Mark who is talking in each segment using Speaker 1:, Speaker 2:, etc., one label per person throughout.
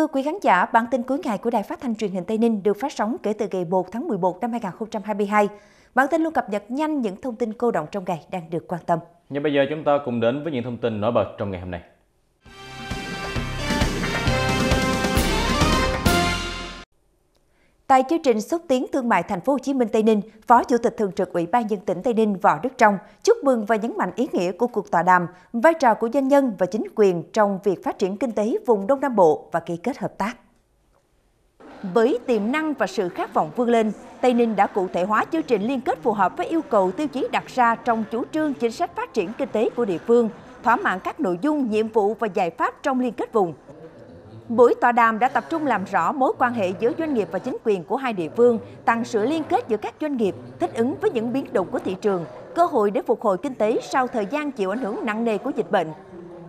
Speaker 1: Thưa quý khán giả, bản tin cuối ngày của Đài Phát thanh Truyền hình Tây Ninh được phát sóng kể từ ngày 1 tháng 11 năm 2022. Bản tin luôn cập nhật nhanh những thông tin cô động trong ngày đang được quan tâm.
Speaker 2: Nhưng bây giờ chúng ta cùng đến với những thông tin nổi bật trong ngày hôm nay.
Speaker 1: Tại chương trình xúc tiến thương mại thành phố Hồ Chí Minh Tây Ninh, Phó Chủ tịch Thường trực Ủy ban nhân tỉnh Tây Ninh Võ Đức Trong chúc mừng và nhấn mạnh ý nghĩa của cuộc tọa đàm, vai trò của doanh nhân và chính quyền trong việc phát triển kinh tế vùng Đông Nam Bộ và ký kết hợp tác. Với tiềm năng và sự khát vọng vươn lên, Tây Ninh đã cụ thể hóa chương trình liên kết phù hợp với yêu cầu tiêu chí đặt ra trong chủ trương chính sách phát triển kinh tế của địa phương, thỏa mãn các nội dung, nhiệm vụ và giải pháp trong liên kết vùng. Buổi tọa đàm đã tập trung làm rõ mối quan hệ giữa doanh nghiệp và chính quyền của hai địa phương, tăng sự liên kết giữa các doanh nghiệp, thích ứng với những biến động của thị trường, cơ hội để phục hồi kinh tế sau thời gian chịu ảnh hưởng nặng nề của dịch bệnh.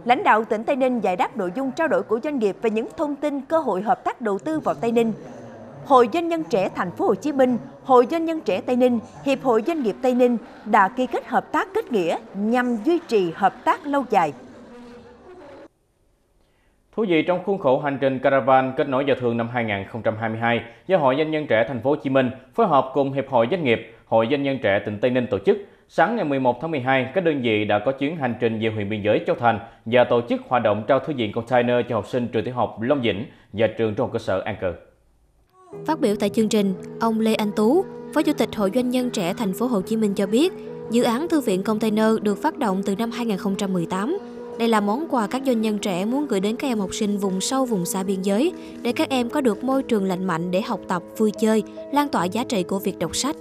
Speaker 1: Lãnh đạo tỉnh Tây Ninh giải đáp nội dung trao đổi của doanh nghiệp về những thông tin cơ hội hợp tác đầu tư vào Tây Ninh. Hội Doanh nhân trẻ Thành phố Hồ Chí Minh, Hội Doanh nhân trẻ Tây Ninh, Hiệp hội Doanh nghiệp Tây Ninh đã ký kết hợp tác kết nghĩa nhằm duy trì hợp tác lâu dài.
Speaker 2: Thú vị trong khuôn khổ hành trình Caravan kết nối giao thương năm 2022 do Hội Doanh nhân trẻ Thành phố Hồ Chí Minh phối hợp cùng Hiệp hội Doanh nghiệp, Hội Doanh nhân trẻ tỉnh Tây Ninh tổ chức. Sáng ngày 11 tháng 12, các đơn vị đã có chuyến hành trình về huyện biên giới Châu Thành và tổ chức hoạt động trao thư viện container cho học sinh trường tiểu học Long Vĩnh và trường trung học cơ sở An Cư.
Speaker 3: Phát biểu tại chương trình, ông Lê Anh Tú, Phó Chủ tịch Hội Doanh nhân trẻ Thành phố Hồ Chí Minh cho biết, dự án thư viện container được phát động từ năm 2018 đây là món quà các doanh nhân trẻ muốn gửi đến các em học sinh vùng sâu, vùng xa biên giới để các em có được môi trường lành mạnh để học tập, vui chơi, lan tỏa giá trị của việc đọc sách.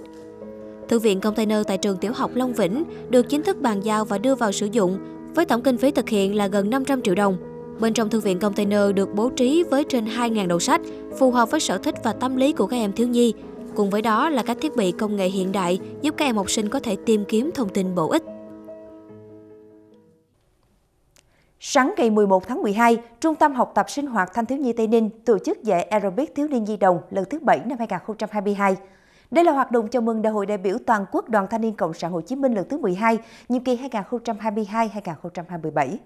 Speaker 3: Thư viện container tại trường tiểu học Long Vĩnh được chính thức bàn giao và đưa vào sử dụng với tổng kinh phí thực hiện là gần 500 triệu đồng. Bên trong thư viện container được bố trí với trên 2.000 đầu sách, phù hợp với sở thích và tâm lý của các em thiếu nhi. Cùng với đó là các thiết bị công nghệ hiện đại giúp các em học sinh có thể tìm kiếm thông tin bổ ích. Sáng ngày 11 tháng 12, Trung tâm học tập sinh
Speaker 1: hoạt Thanh thiếu nhi Tây Ninh tổ chức dạy aerobic thiếu niên di đồng lần thứ 7 năm 2022. Đây là hoạt động chào mừng Đại hội đại biểu toàn quốc Đoàn Thanh niên Cộng sản Hồ Chí Minh lần thứ 12, nhiệm kỳ 2022-2027.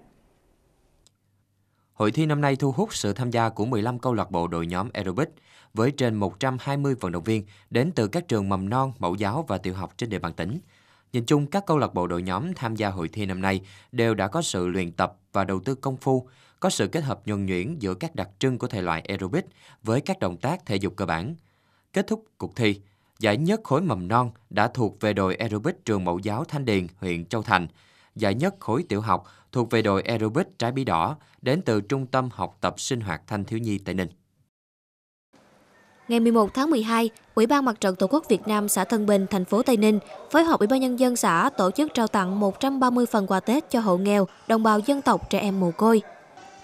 Speaker 4: Hội thi năm nay thu hút sự tham gia của 15 câu lạc bộ đội nhóm aerobic với trên 120 vận động viên đến từ các trường mầm non, mẫu giáo và tiểu học trên địa bàn tỉnh. Nhìn chung, các câu lạc bộ đội nhóm tham gia hội thi năm nay đều đã có sự luyện tập và đầu tư công phu, có sự kết hợp nhuần nhuyễn giữa các đặc trưng của thể loại aerobic với các động tác thể dục cơ bản. Kết thúc cuộc thi, giải nhất khối mầm non đã thuộc về đội aerobic trường mẫu giáo Thanh Điền, huyện Châu Thành. Giải nhất khối tiểu học thuộc về đội aerobic trái bí đỏ đến từ Trung tâm học tập sinh hoạt Thanh Thiếu Nhi Tây Ninh.
Speaker 3: Ngày 11 tháng 12, Ủy ban Mặt trận Tổ quốc Việt Nam xã Thân Bình, thành phố Tây Ninh phối hợp Ủy ban nhân dân xã tổ chức trao tặng 130 phần quà Tết cho hộ nghèo, đồng bào dân tộc, trẻ em mồ côi.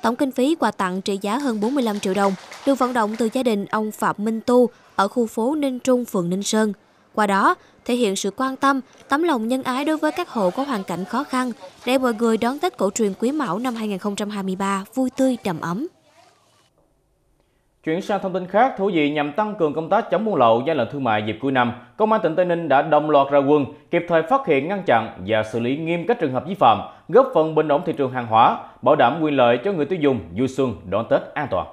Speaker 3: Tổng kinh phí quà tặng trị giá hơn 45 triệu đồng được vận động từ gia đình ông Phạm Minh Tu ở khu phố Ninh Trung, phường Ninh Sơn. Qua đó, thể hiện sự quan tâm, tấm lòng nhân ái đối với các hộ có hoàn cảnh khó khăn để mọi người đón Tết cổ truyền Quý Mão năm 2023 vui tươi, đầm ấm.
Speaker 2: Chuyển sang thông tin khác, thú vị nhằm tăng cường công tác chống buôn lậu gian lận thương mại dịp cuối năm, Công an tỉnh Tây Ninh đã đồng loạt ra quân, kịp thời phát hiện, ngăn chặn và xử lý nghiêm các trường hợp vi phạm, góp phần bình ổn thị trường hàng hóa, bảo đảm quyền lợi cho người tiêu dùng vui xuân đón Tết an toàn.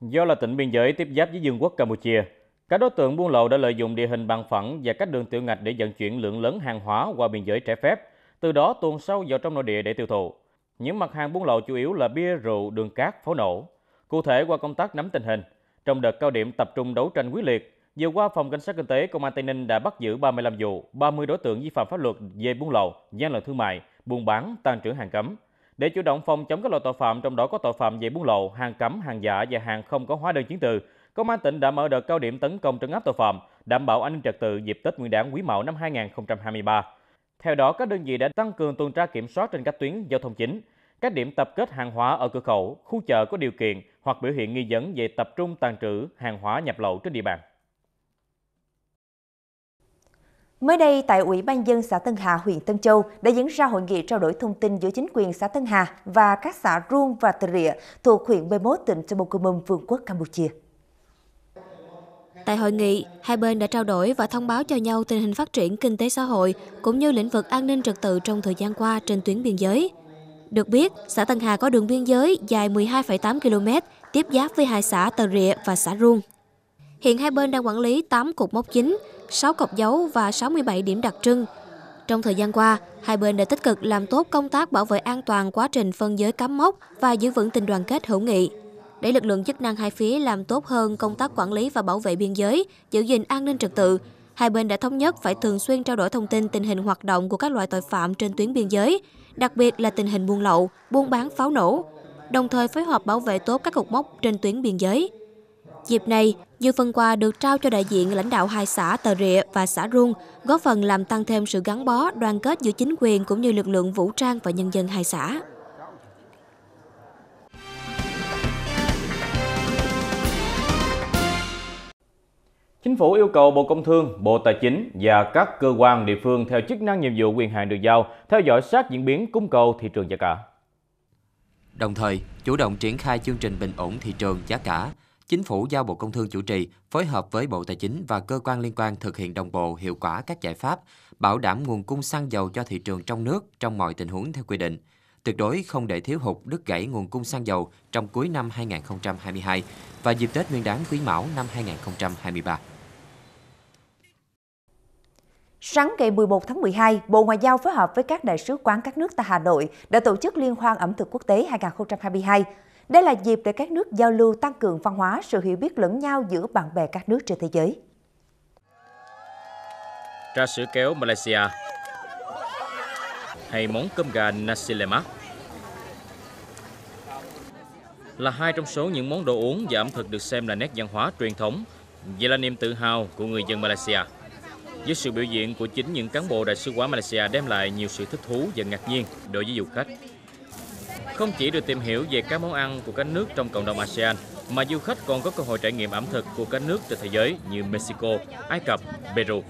Speaker 2: Do là tỉnh biên giới tiếp giáp với Dương quốc Campuchia, các đối tượng buôn lậu đã lợi dụng địa hình bằng phẳng và các đường tiểu ngạch để vận chuyển lượng lớn hàng hóa qua biên giới trái phép, từ đó tuồn sâu vào trong nội địa để tiêu thụ. Những mặt hàng buôn lậu chủ yếu là bia, rượu, đường cát, pháo nổ. Cụ thể qua công tác nắm tình hình, trong đợt cao điểm tập trung đấu tranh quyết liệt, vừa qua phòng cảnh sát kinh tế công an Tây Ninh đã bắt giữ 35 vụ, 30 đối tượng vi phạm pháp luật về buôn lậu, gian lận thương mại, buôn bán, tàng trữ hàng cấm. Để chủ động phòng chống các loại tội phạm trong đó có tội phạm về buôn lậu, hàng cấm, hàng giả và hàng không có hóa đơn chứng từ, Công an tỉnh đã mở đợt cao điểm tấn công trấn áp tội phạm, đảm bảo an ninh trật tự dịp Tết Nguyên đán Quý Mão năm 2023. Theo đó, các đơn vị đã tăng cường tuần tra kiểm soát trên các tuyến giao thông chính, các điểm tập kết hàng hóa ở cửa khẩu, khu chợ có điều kiện hoặc biểu hiện nghi vấn về tập trung tàn trữ hàng hóa nhập lậu trên địa bàn.
Speaker 1: Mới đây, tại Ủy ban dân xã Tân Hà, huyện Tân Châu đã diễn ra hội nghị trao đổi thông tin giữa chính quyền xã Tân Hà và các xã Ruông và Tờ Rịa thuộc huyện 31 tỉnh Chabokumum, Vương quốc Campuchia.
Speaker 3: Tại hội nghị, hai bên đã trao đổi và thông báo cho nhau tình hình phát triển kinh tế xã hội cũng như lĩnh vực an ninh trật tự trong thời gian qua trên tuyến biên giới. Được biết, xã Tân Hà có đường biên giới dài 12,8 km, tiếp giáp với hai xã Tờ Rịa và xã Ruông. Hiện hai bên đang quản lý 8 cột mốc chính, 6 cọc dấu và 67 điểm đặc trưng. Trong thời gian qua, hai bên đã tích cực làm tốt công tác bảo vệ an toàn quá trình phân giới cắm mốc và giữ vững tình đoàn kết hữu nghị. Để lực lượng chức năng hai phía làm tốt hơn công tác quản lý và bảo vệ biên giới, giữ gìn an ninh trật tự, hai bên đã thống nhất phải thường xuyên trao đổi thông tin tình hình hoạt động của các loại tội phạm trên tuyến biên giới, đặc biệt là tình hình buôn lậu, buôn bán pháo nổ, đồng thời phối hợp bảo vệ tốt các cột mốc trên tuyến biên giới. Dịp này, nhiều phần quà được trao cho đại diện lãnh đạo hai xã Tờ Rịa và xã Rung, góp phần làm tăng thêm sự gắn bó, đoàn kết giữa chính quyền cũng như lực lượng vũ trang và nhân dân hai xã.
Speaker 2: Chính phủ yêu cầu Bộ Công Thương, Bộ Tài chính và các cơ quan địa phương theo chức năng nhiệm vụ quyền hạn được giao
Speaker 4: theo dõi sát diễn biến cung cầu thị trường giá cả. Đồng thời, chủ động triển khai chương trình bình ổn thị trường giá cả, Chính phủ giao Bộ Công Thương chủ trì phối hợp với Bộ Tài chính và cơ quan liên quan thực hiện đồng bộ hiệu quả các giải pháp bảo đảm nguồn cung xăng dầu cho thị trường trong nước trong mọi tình huống theo quy định tuyệt đối không để thiếu hụt đứt gãy nguồn cung xăng dầu trong cuối năm 2022 và dịp Tết Nguyên đán Quý Mão năm 2023.
Speaker 1: Sáng ngày 11 tháng 12, Bộ Ngoại giao phối hợp với các đại sứ quán các nước tại Hà Nội đã tổ chức Liên hoan ẩm thực quốc tế 2022. Đây là dịp để các nước giao lưu tăng cường văn hóa, sự hiểu biết lẫn nhau giữa bạn bè các nước trên thế giới.
Speaker 2: Ra sữa kéo Malaysia, hay món cơm gà nasi lemak là hai trong số những món đồ uống và ẩm thực được xem là nét văn hóa truyền thống, và là niềm tự hào của người dân Malaysia. Với sự biểu diễn của chính những cán bộ đại sứ quán Malaysia đem lại nhiều sự thích thú và ngạc nhiên đối với du khách. Không chỉ được tìm hiểu về các món ăn của các nước trong cộng đồng ASEAN, mà du khách còn có cơ hội trải nghiệm ẩm thực của các nước trên thế giới như Mexico, Ai Cập, Peru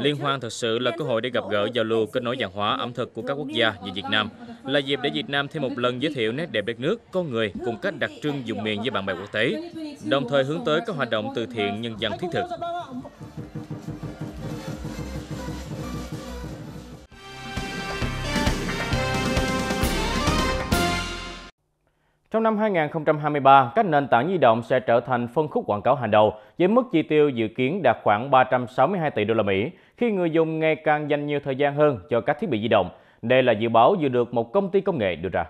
Speaker 2: Liên hoan thực sự là cơ hội để gặp gỡ giao lưu kết nối văn hóa ẩm thực của các quốc gia về Việt Nam, là dịp để Việt Nam thêm một lần giới thiệu nét đẹp đất nước, con người cùng cách đặc trưng dùng miền với bạn bè quốc tế, đồng thời hướng tới các hoạt động từ thiện nhân dân thiết thực. Trong năm 2023, các nền tảng di động sẽ trở thành phân khúc quảng cáo hàng đầu với mức chi tiêu dự kiến đạt khoảng 362 tỷ đô la Mỹ khi người dùng ngày càng dành nhiều thời gian hơn cho các
Speaker 4: thiết bị di động. Đây là dự báo vừa được một công ty công nghệ đưa ra.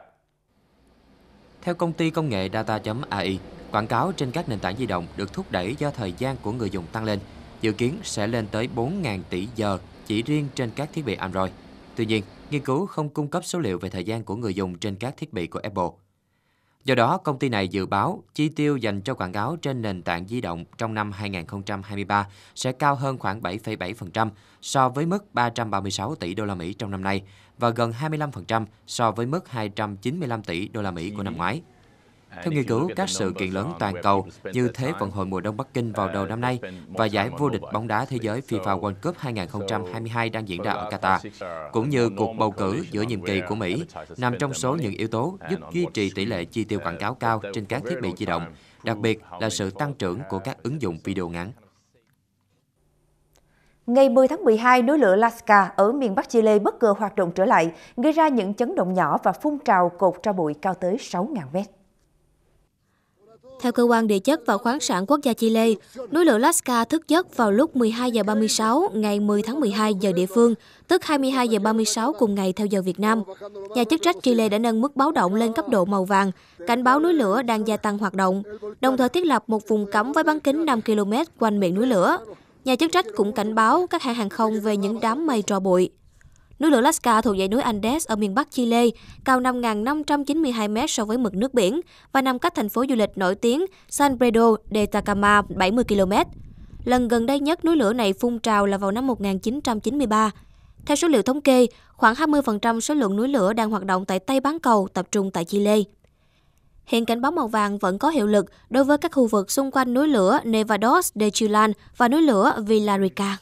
Speaker 4: Theo công ty công nghệ Data.ai, quảng cáo trên các nền tảng di động được thúc đẩy do thời gian của người dùng tăng lên, dự kiến sẽ lên tới 4.000 tỷ giờ chỉ riêng trên các thiết bị Android. Tuy nhiên, nghiên cứu không cung cấp số liệu về thời gian của người dùng trên các thiết bị của Apple. Do đó, công ty này dự báo chi tiêu dành cho quảng cáo trên nền tảng di động trong năm 2023 sẽ cao hơn khoảng 7,7% so với mức 336 tỷ đô la Mỹ trong năm nay và gần 25% so với mức 295 tỷ đô la Mỹ của năm ngoái. À, Theo nghiên cứu, các sự kiện lớn toàn cầu như Thế vận hội mùa đông Bắc Kinh vào đầu năm nay ờ, và giải vô địch bóng đá thế giới FIFA World Cup 2022 đang diễn ra ở Qatar, cũng như cuộc bầu cử giữa nhiệm kỳ của Mỹ, nằm trong số những yếu tố giúp duy trì tỷ lệ chi tiêu quảng cáo cao trên các thiết bị di động, đặc biệt là sự tăng trưởng của các ứng dụng video ngắn.
Speaker 1: Ngày 10 tháng 12, núi lửa Lasca ở miền Bắc Chile bất ngờ hoạt động trở lại, gây ra những chấn động nhỏ và phun trào cột tro bụi cao tới 6.000 mét.
Speaker 3: Theo cơ quan địa chất và khoáng sản quốc gia Chile, núi lửa Lasca thức giấc vào lúc 12 giờ 36 ngày 10 tháng 12 giờ địa phương, tức 22 giờ 36 cùng ngày theo giờ Việt Nam. Nhà chức trách Chile đã nâng mức báo động lên cấp độ màu vàng, cảnh báo núi lửa đang gia tăng hoạt động, đồng thời thiết lập một vùng cấm với bán kính 5 km quanh miệng núi lửa. Nhà chức trách cũng cảnh báo các hãng hàng không về những đám mây tro bụi. Núi lửa Lasca thuộc dãy núi Andes ở miền Bắc Chile, cao 5.592 m so với mực nước biển và nằm cách thành phố du lịch nổi tiếng San Pedro de Atacama 70 km. Lần gần đây nhất núi lửa này phun trào là vào năm 1993. Theo số liệu thống kê, khoảng 20% số lượng núi lửa đang hoạt động tại Tây Bán Cầu tập trung tại Chile. Hiện cảnh báo màu vàng vẫn có hiệu lực đối với các khu vực xung quanh núi lửa Nevados de Chilan và núi lửa Villarica.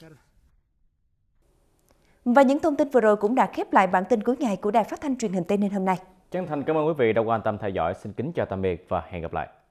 Speaker 3: Và những thông tin vừa rồi cũng đã
Speaker 1: khép lại bản tin cuối ngày của Đài Phát thanh truyền hình Tây Ninh hôm nay.
Speaker 2: Chân thành cảm ơn quý vị đã quan tâm theo dõi. Xin kính chào tạm biệt và hẹn gặp lại.